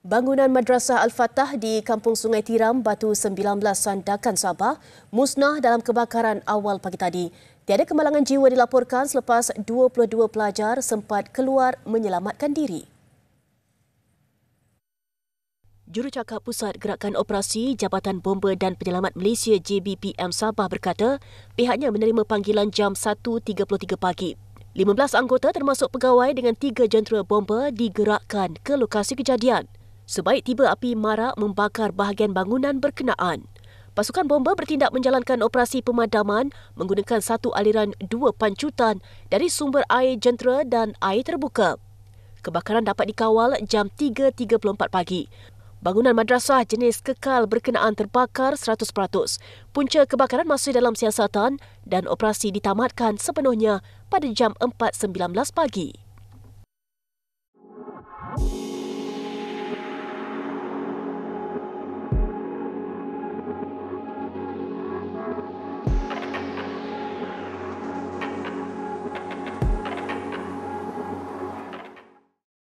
Bangunan Madrasah Al-Fatah di Kampung Sungai Tiram, Batu 19 Sandakan, Sabah, musnah dalam kebakaran awal pagi tadi. Tiada kemalangan jiwa dilaporkan selepas 22 pelajar sempat keluar menyelamatkan diri. Jurucakap Pusat Gerakan Operasi Jabatan Bomba dan Penyelamat Malaysia JBPM Sabah berkata pihaknya menerima panggilan jam 1.33 pagi. 15 anggota termasuk pegawai dengan 3 jentera bomba digerakkan ke lokasi kejadian. Sebaik tiba api marak membakar bahagian bangunan berkenaan. Pasukan bomba bertindak menjalankan operasi pemadaman menggunakan satu aliran dua pancutan dari sumber air jentera dan air terbuka. Kebakaran dapat dikawal jam 3.34 pagi. Bangunan madrasah jenis kekal berkenaan terbakar 100%. Punca kebakaran masih dalam siasatan dan operasi ditamatkan sepenuhnya pada jam 4.19 pagi.